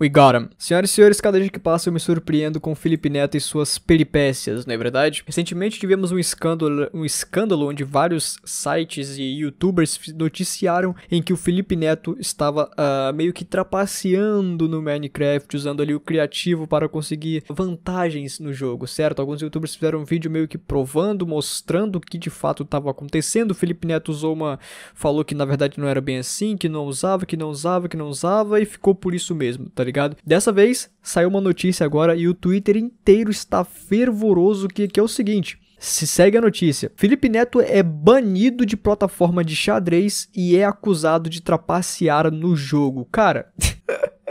We got him. Senhoras e senhores, cada dia que passa eu me surpreendo com Felipe Neto e suas peripécias, não é verdade? Recentemente tivemos um escândalo, um escândalo onde vários sites e youtubers noticiaram em que o Felipe Neto estava uh, meio que trapaceando no Minecraft, usando ali o criativo para conseguir vantagens no jogo, certo? Alguns youtubers fizeram um vídeo meio que provando, mostrando o que de fato estava acontecendo. O Felipe Neto usou uma. falou que na verdade não era bem assim, que não usava, que não usava, que não usava, e ficou por isso mesmo, tá ligado? ligado? Dessa vez, saiu uma notícia agora e o Twitter inteiro está fervoroso que, que é o seguinte. Se segue a notícia. Felipe Neto é banido de plataforma de xadrez e é acusado de trapacear no jogo. Cara,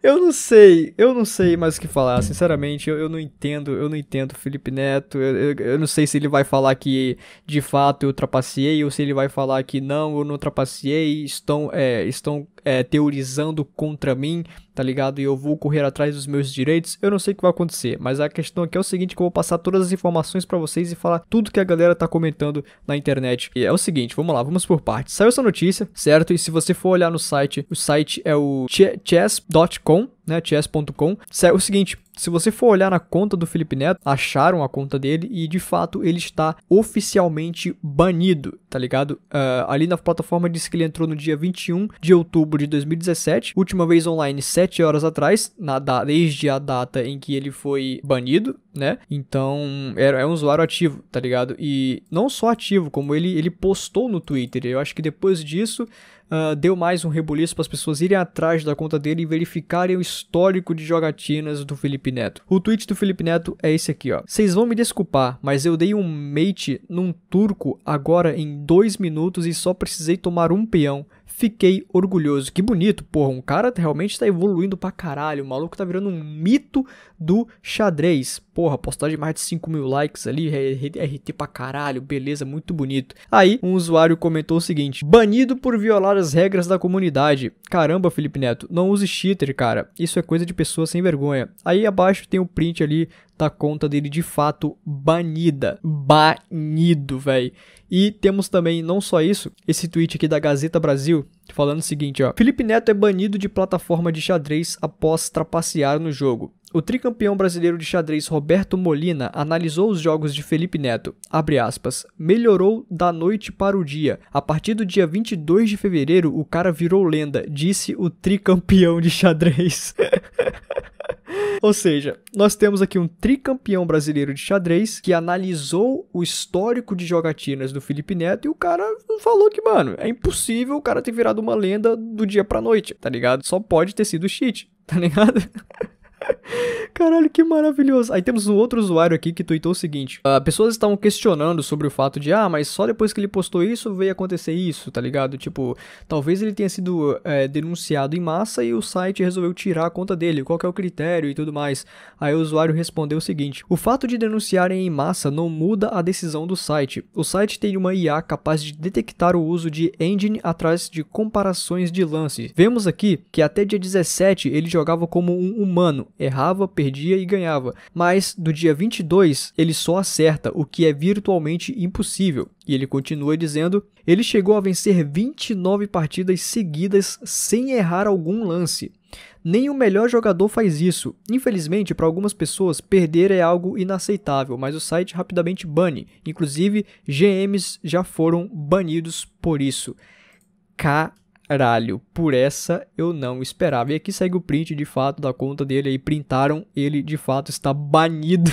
eu não sei, eu não sei mais o que falar, sinceramente, eu, eu não entendo, eu não entendo Felipe Neto, eu, eu, eu, não sei se ele vai falar que de fato eu trapaceei, ou se ele vai falar que não, eu não trapaceei, estão, é, estão é, teorizando contra mim, tá ligado? E eu vou correr atrás dos meus direitos. Eu não sei o que vai acontecer, mas a questão aqui é o seguinte: que eu vou passar todas as informações para vocês e falar tudo que a galera tá comentando na internet. E é o seguinte, vamos lá, vamos por partes. Saiu essa notícia, certo? E se você for olhar no site, o site é o chess.com né, chess.com, é o seguinte, se você for olhar na conta do Felipe Neto, acharam a conta dele e de fato ele está oficialmente banido, tá ligado? Uh, ali na plataforma disse que ele entrou no dia 21 de outubro de 2017, última vez online 7 horas atrás, na da, desde a data em que ele foi banido, né? Então era, é um usuário ativo, tá ligado? E não só ativo, como ele, ele postou no Twitter. Eu acho que depois disso uh, deu mais um rebuliço para as pessoas irem atrás da conta dele e verificarem o histórico de jogatinas do Felipe Neto. O tweet do Felipe Neto é esse aqui, ó. Vocês vão me desculpar, mas eu dei um mate num turco agora em dois minutos e só precisei tomar um peão. Fiquei orgulhoso. Que bonito, porra. Um cara realmente tá evoluindo pra caralho. O maluco tá virando um mito do xadrez. Porra, postagem de mais de 5 mil likes ali. RT pra caralho. Beleza, muito bonito. Aí, um usuário comentou o seguinte: Banido por violar as regras da comunidade. Caramba, Felipe Neto, não use cheater, cara. Isso é coisa de pessoa sem vergonha. Aí abaixo tem o um print ali da conta dele de fato banida. Banido, velho. E temos também, não só isso, esse tweet aqui da Gazeta Brasil, falando o seguinte, ó. Felipe Neto é banido de plataforma de xadrez após trapacear no jogo. O tricampeão brasileiro de xadrez Roberto Molina analisou os jogos de Felipe Neto, abre aspas, melhorou da noite para o dia. A partir do dia 22 de fevereiro, o cara virou lenda, disse o tricampeão de xadrez. Ou seja, nós temos aqui um tricampeão brasileiro de xadrez que analisou o histórico de jogatinas do Felipe Neto e o cara falou que, mano, é impossível o cara ter virado uma lenda do dia pra noite, tá ligado? Só pode ter sido cheat, tá ligado? Caralho, que maravilhoso. Aí temos um outro usuário aqui que tweetou o seguinte: uh, pessoas estavam questionando sobre o fato de, ah, mas só depois que ele postou isso veio acontecer isso, tá ligado? Tipo, talvez ele tenha sido é, denunciado em massa e o site resolveu tirar a conta dele, qual é o critério e tudo mais. Aí o usuário respondeu o seguinte: o fato de denunciarem em massa não muda a decisão do site. O site tem uma IA capaz de detectar o uso de engine atrás de comparações de lance. Vemos aqui que até dia 17 ele jogava como um humano errava, perdia e ganhava. Mas do dia 22 ele só acerta, o que é virtualmente impossível. E ele continua dizendo: ele chegou a vencer 29 partidas seguidas sem errar algum lance. Nem o melhor jogador faz isso. Infelizmente, para algumas pessoas, perder é algo inaceitável, mas o site rapidamente bane. Inclusive, GMs já foram banidos por isso. Caramba Caralho, por essa eu não esperava. E aqui segue o print de fato da conta dele aí, printaram, ele de fato está banido.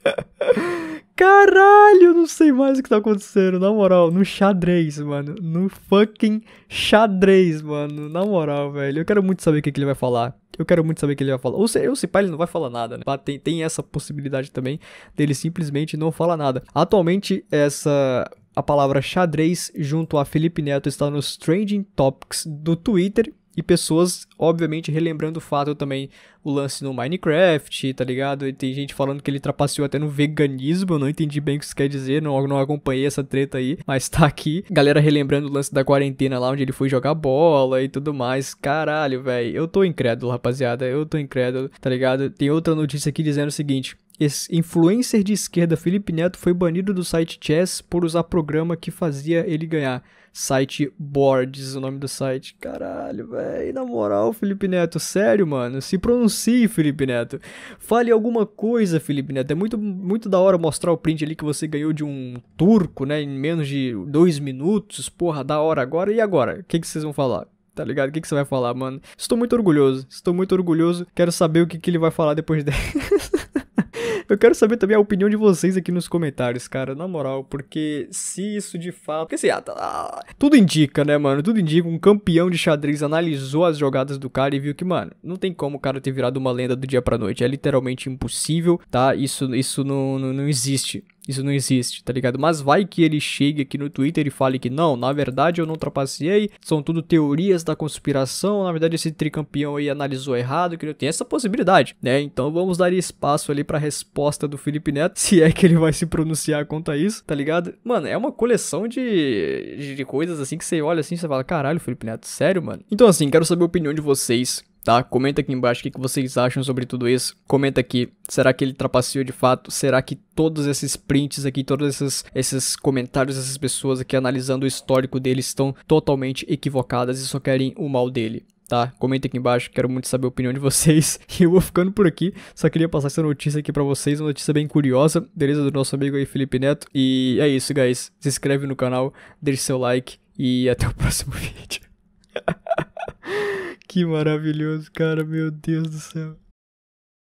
Caralho, não sei mais o que tá acontecendo, na moral, no xadrez, mano, no fucking xadrez, mano, na moral, velho, eu quero muito saber o que, que ele vai falar, eu quero muito saber o que ele vai falar, ou se, ou se pá, ele não vai falar nada, né, tem, tem essa possibilidade também dele simplesmente não falar nada. Atualmente, essa a palavra xadrez junto a Felipe Neto está nos trending topics do Twitter e pessoas, obviamente, relembrando o fato também, o lance no Minecraft, tá ligado? E tem gente falando que ele trapaceou até no veganismo, eu não entendi bem o que isso quer dizer, não, não acompanhei essa treta aí, mas tá aqui. Galera relembrando o lance da quarentena lá, onde ele foi jogar bola e tudo mais. Caralho, velho, eu tô incrédulo, rapaziada, eu tô incrédulo, tá ligado? Tem outra notícia aqui dizendo o seguinte, esse influencer de esquerda Felipe Neto foi banido do site Chess por usar programa que fazia ele ganhar. Site Boards, o nome do site. Caralho, velho, na moral, Felipe Neto, sério, mano. Se pronuncie, Felipe Neto. Fale alguma coisa, Felipe Neto. É muito, muito da hora mostrar o print ali que você ganhou de um turco, né, em menos de dois minutos. Porra, da hora agora. E agora? O que, que vocês vão falar? tá ligado? O que, que você vai falar, mano? Estou muito orgulhoso, estou muito orgulhoso. Quero saber o que, que ele vai falar depois dessa. Eu quero saber também a opinião de vocês aqui nos comentários, cara, na moral, porque se isso de fato. Porque assim, ah, tá... tudo indica, né, mano? Tudo indica. Um campeão de xadrez analisou as jogadas do cara e viu que, mano, não tem como o cara ter virado uma lenda do dia pra noite. É literalmente impossível, tá? Isso, isso não, não, não existe. Isso não existe, tá ligado? Mas vai que ele chegue aqui no Twitter e fale que não, na verdade eu não trapaceei, são tudo teorias da conspiração, na verdade esse tricampeão aí analisou errado, que tem essa possibilidade, né? Então vamos dar espaço ali pra resposta do Felipe Neto, se é que ele vai se pronunciar quanto a isso, tá ligado? Mano, é uma coleção de, de, de coisas assim que você olha assim e você fala, caralho, Felipe Neto, sério, mano? Então assim, quero saber a opinião de vocês tá? Comenta aqui embaixo o que, vocês acham sobre tudo isso. Comenta aqui, será que ele trapaceou de fato? Será que todos esses prints aqui, todos esses, esses comentários dessas pessoas aqui analisando o histórico dele estão totalmente equivocadas e só querem o mal dele? tá? Comenta aqui embaixo, quero muito saber a opinião de vocês. E eu vou ficando por aqui, só queria passar essa notícia aqui para vocês, uma notícia bem curiosa, beleza? Do nosso amigo aí, Felipe Neto. E é isso, guys. Se inscreve no canal, deixe seu like e até o próximo vídeo. Que maravilhoso, cara, meu Deus do céu.